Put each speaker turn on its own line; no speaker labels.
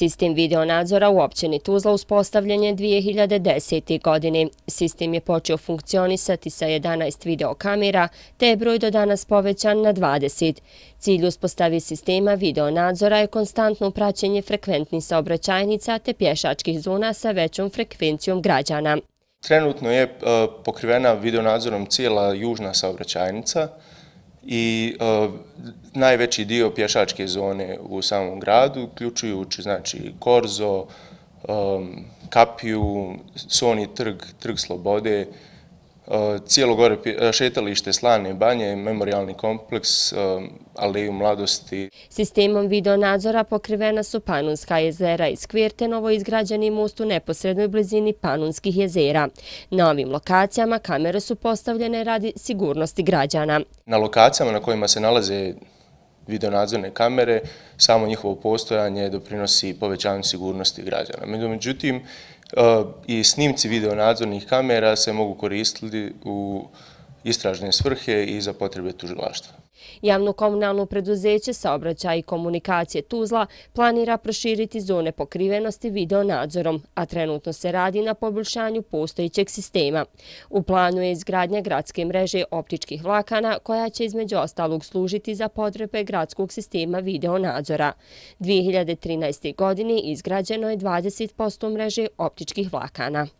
Sistem videonadzora u općini Tuzla uspostavljen je 2010. godine. Sistem je počeo funkcionisati sa 11 videokamera, te je broj do danas povećan na 20. Cilj uspostavi sistema videonadzora je konstantno praćenje frekventnih saobraćajnica te pješačkih zona sa većom frekvencijom građana.
Trenutno je e, pokrivena videonadzorom cijela južna saobraćajnica, i e, najveći dio pješačke zone u samom gradu, uključujući znači, Korzo, e, Kapiju, Soni trg, Trg Slobode, uh, cijelo gore šetalište Slane banje, memorialni kompleks, ali i u mladosti.
Sistemom videonadzora pokrivena su Panunska jezera i skvjer novo izgrađeni most u neposrednoj blizini Panunskih jezera. Na ovim lokacijama kamere su postavljene radi sigurnosti građana.
Na lokacijama na kojima se nalaze videonadzorne kamere, samo njihovo postojanje doprinosi povećanju sigurnosti građana. Međutim, e, i snimci videonadzornih kamera se mogu koristiti u kamere istražne svrhe i za potrebe tužilaštva.
Javno-komunalno preduzeće saobraćaja i komunikacije Tuzla planira proširiti zone pokrivenosti videonadzorom, a trenutno se radi na poboljšanju postojićeg sistema. U planu je izgradnja gradske mreže optičkih vlakana koja će između ostalog služiti za potrebe gradskog sistema videonadzora. 2013. godini izgrađeno je 20% mreže optičkih vlakana.